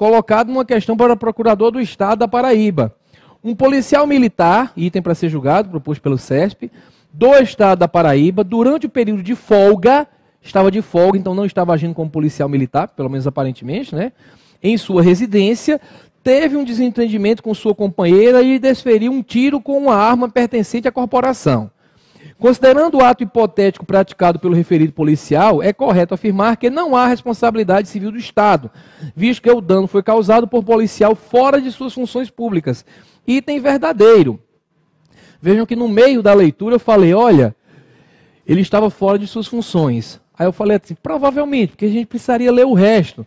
colocado uma questão para o procurador do Estado da Paraíba. Um policial militar, item para ser julgado, proposto pelo CESP, do Estado da Paraíba, durante o período de folga, estava de folga, então não estava agindo como policial militar, pelo menos aparentemente, né? Em sua residência, teve um desentendimento com sua companheira e desferiu um tiro com uma arma pertencente à corporação. Considerando o ato hipotético praticado pelo referido policial, é correto afirmar que não há responsabilidade civil do Estado, visto que o dano foi causado por policial fora de suas funções públicas. Item verdadeiro. Vejam que no meio da leitura eu falei, olha, ele estava fora de suas funções. Aí eu falei assim, provavelmente, porque a gente precisaria ler o resto.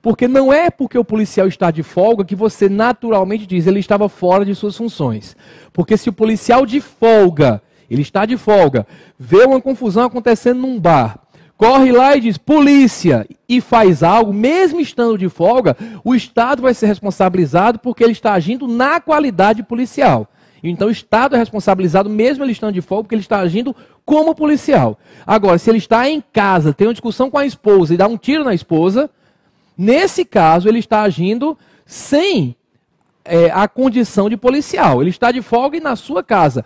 Porque não é porque o policial está de folga que você naturalmente diz ele estava fora de suas funções. Porque se o policial de folga ele está de folga, vê uma confusão acontecendo num bar, corre lá e diz polícia e faz algo, mesmo estando de folga, o Estado vai ser responsabilizado porque ele está agindo na qualidade policial. Então o Estado é responsabilizado, mesmo ele estando de folga, porque ele está agindo como policial. Agora, se ele está em casa, tem uma discussão com a esposa e dá um tiro na esposa, nesse caso ele está agindo sem é, a condição de policial. Ele está de folga e na sua casa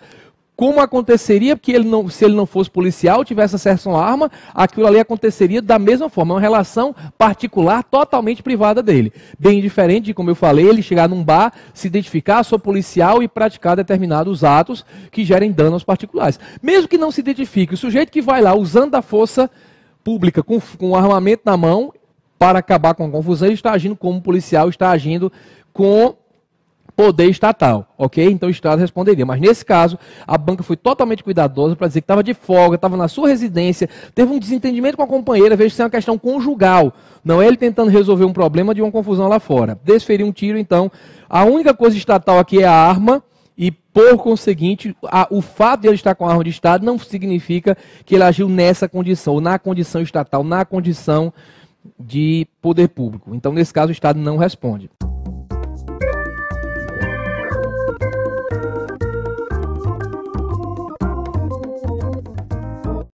como aconteceria, porque ele não, se ele não fosse policial, tivesse acesso a uma arma, aquilo ali aconteceria da mesma forma. É uma relação particular, totalmente privada dele. Bem diferente de, como eu falei, ele chegar num bar, se identificar, sou policial e praticar determinados atos que gerem dano aos particulares. Mesmo que não se identifique, o sujeito que vai lá usando a força pública com, com armamento na mão para acabar com a confusão, ele está agindo como policial, está agindo com poder estatal, ok? Então o Estado responderia. Mas nesse caso, a banca foi totalmente cuidadosa para dizer que estava de folga, estava na sua residência, teve um desentendimento com a companheira, veja se é uma questão conjugal, não é ele tentando resolver um problema de uma confusão lá fora. Desferir um tiro, então, a única coisa estatal aqui é a arma, e, por conseguinte, a, o fato de ele estar com a arma de Estado não significa que ele agiu nessa condição, ou na condição estatal, na condição de poder público. Então, nesse caso, o Estado não responde.